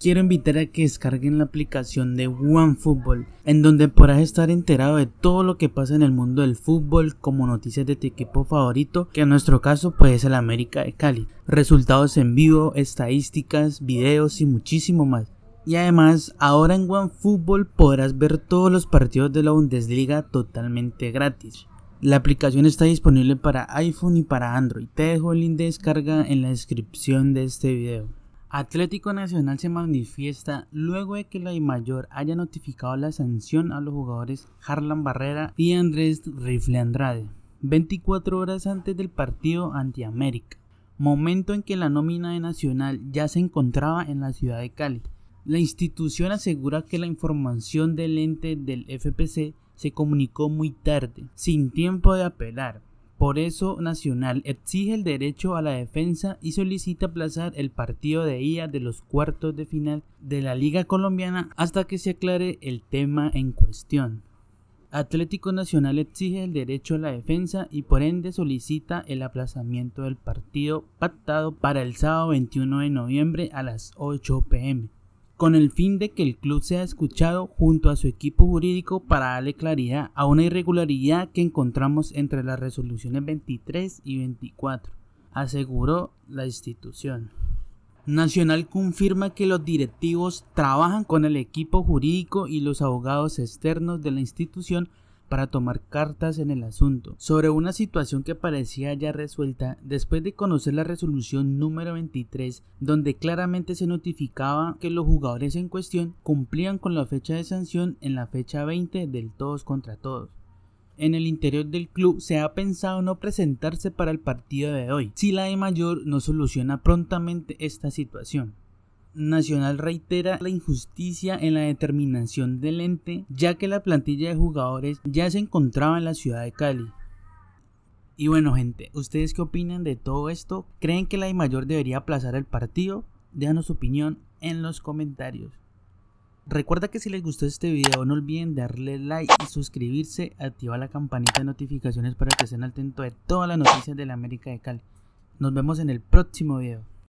quiero invitar a que descarguen la aplicación de OneFootball, en donde podrás estar enterado de todo lo que pasa en el mundo del fútbol, como noticias de tu equipo favorito, que en nuestro caso puede es el América de Cali, resultados en vivo, estadísticas, videos y muchísimo más. Y además, ahora en OneFootball podrás ver todos los partidos de la Bundesliga totalmente gratis. La aplicación está disponible para iPhone y para Android. Te dejo el link de descarga en la descripción de este video. Atlético Nacional se manifiesta luego de que la mayor haya notificado la sanción a los jugadores Harlan Barrera y Andrés Rifle Andrade, 24 horas antes del partido ante América, momento en que la nómina de Nacional ya se encontraba en la ciudad de Cali. La institución asegura que la información del ente del FPC se comunicó muy tarde, sin tiempo de apelar, por eso Nacional exige el derecho a la defensa y solicita aplazar el partido de ida de los cuartos de final de la Liga Colombiana hasta que se aclare el tema en cuestión. Atlético Nacional exige el derecho a la defensa y por ende solicita el aplazamiento del partido pactado para el sábado 21 de noviembre a las 8 pm con el fin de que el club sea escuchado junto a su equipo jurídico para darle claridad a una irregularidad que encontramos entre las resoluciones 23 y 24, aseguró la institución. Nacional confirma que los directivos trabajan con el equipo jurídico y los abogados externos de la institución para tomar cartas en el asunto sobre una situación que parecía ya resuelta después de conocer la resolución número 23 donde claramente se notificaba que los jugadores en cuestión cumplían con la fecha de sanción en la fecha 20 del todos contra todos en el interior del club se ha pensado no presentarse para el partido de hoy si la E mayor no soluciona prontamente esta situación. Nacional reitera la injusticia en la determinación del ente, ya que la plantilla de jugadores ya se encontraba en la ciudad de Cali. Y bueno, gente, ¿ustedes qué opinan de todo esto? ¿Creen que la I mayor debería aplazar el partido? Déjanos su opinión en los comentarios. Recuerda que si les gustó este video no olviden darle like y suscribirse, activar la campanita de notificaciones para que estén al tanto de todas las noticias de la América de Cali. Nos vemos en el próximo video.